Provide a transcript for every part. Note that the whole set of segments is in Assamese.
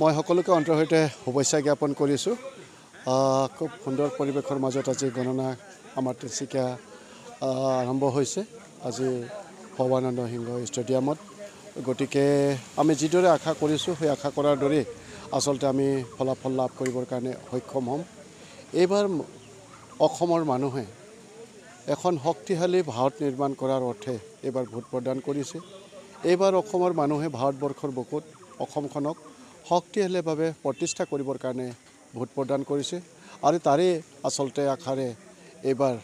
মই সকলোকে অন্তৰ সৈতে শুভেচ্ছা জ্ঞাপন কৰিছোঁ খুব সুন্দৰ পৰিৱেশৰ মাজত আজি গণনা আমাৰ তিনিচুকীয়া আৰম্ভ হৈছে আজি ভৱানন্দ সিংহ ষ্টেডিয়ামত গতিকে আমি যিদৰে আশা কৰিছোঁ সেই আশা কৰাৰ দৰেই আচলতে আমি ফলাফল লাভ কৰিবৰ কাৰণে সক্ষম হ'ম এইবাৰ অসমৰ মানুহে এখন শক্তিশালী ভাৰত নিৰ্মাণ কৰাৰ অৰ্থে এইবাৰ ভোট প্ৰদান কৰিছে এইবাৰ অসমৰ মানুহে ভাৰতবৰ্ষৰ বুকুত অসমখনক শক্তিশালীভাৱে প্ৰতিষ্ঠা কৰিবৰ কাৰণে ভোট প্ৰদান কৰিছে আৰু তাৰে আচলতে আশাৰে এইবাৰ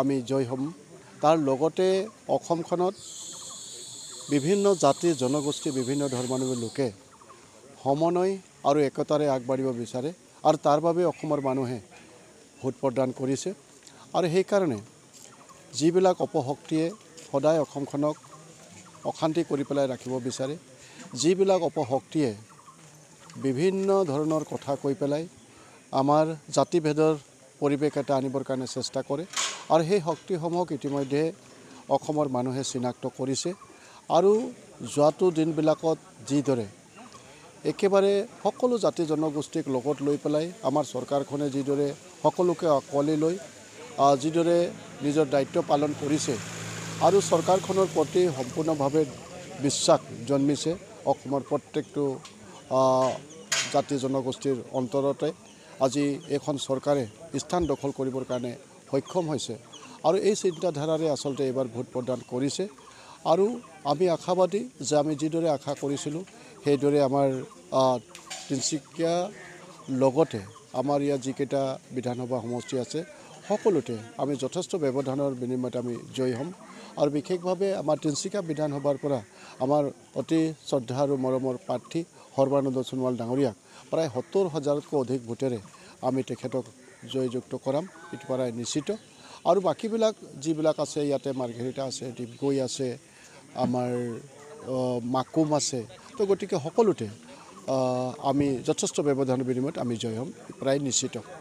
আমি জয় হ'ম তাৰ লগতে অসমখনত বিভিন্ন জাতি জনগোষ্ঠী বিভিন্ন ধৰ্মৰ লোকে সমন্বয় আৰু একতাৰে আগবাঢ়িব বিচাৰে আৰু তাৰ বাবে অসমৰ মানুহে ভোট প্ৰদান কৰিছে আৰু সেইকাৰণে যিবিলাক অপশক্তিয়ে সদায় অসমখনক অশান্তি কৰি পেলাই ৰাখিব বিচাৰে যিবিলাক অপশক্তিয়ে বিভিন্ন ধৰণৰ কথা কৈ পেলাই আমাৰ জাতিভেদৰ পৰিৱেশ এটা আনিবৰ কাৰণে চেষ্টা কৰে আৰু সেই শক্তিসমূহক ইতিমধ্যে অসমৰ মানুহে চিনাক্ত কৰিছে আৰু যোৱাটো দিনবিলাকত যিদৰে একেবাৰে সকলো জাতি জনগোষ্ঠীক লগত লৈ পেলাই আমাৰ চৰকাৰখনে যিদৰে সকলোকে অকলে লৈ যিদৰে নিজৰ দায়িত্ব পালন কৰিছে আৰু চৰকাৰখনৰ প্ৰতি সম্পূৰ্ণভাৱে বিশ্বাস জন্মিছে অসমৰ প্ৰত্যেকটো জাতি জনগোষ্ঠীৰ অন্তৰতে আজি এইখন চৰকাৰে স্থান দখল কৰিবৰ কাৰণে সক্ষম হৈছে আৰু এই চিন্তাধাৰাৰে আচলতে এইবাৰ ভোট প্ৰদান কৰিছে আৰু আমি আশাবাদী যে আমি যিদৰে আশা কৰিছিলোঁ সেইদৰে আমাৰ তিনিচুকীয়া লগতে আমাৰ ইয়াত যিকেইটা বিধানসভা সমষ্টি আছে সকলোতে আমি যথেষ্ট ব্যৱধানৰ বিনিময়ত আমি জয়ী হ'ম আৰু বিশেষভাৱে আমাৰ তিনিচুকীয়া বিধানসভাৰ পৰা আমাৰ অতি শ্ৰদ্ধা আৰু মৰমৰ প্ৰাৰ্থী সৰ্বানন্দ সোণোৱাল ডাঙৰীয়াক প্ৰায় সত্তৰ হাজাৰতকৈ অধিক ভোটেৰে আমি তেখেতক জয়যুক্ত কৰাম এইটো প্ৰায় নিশ্চিত আৰু বাকীবিলাক যিবিলাক আছে ইয়াতে মাৰ্ঘেৰিটা আছে ডিগৈ আছে আমাৰ মাকুম আছে তো গতিকে সকলোতে আমি যথেষ্ট ব্যৱধানৰ বিনিময়ত আমি জয় হ'ম প্ৰায় নিশ্চিত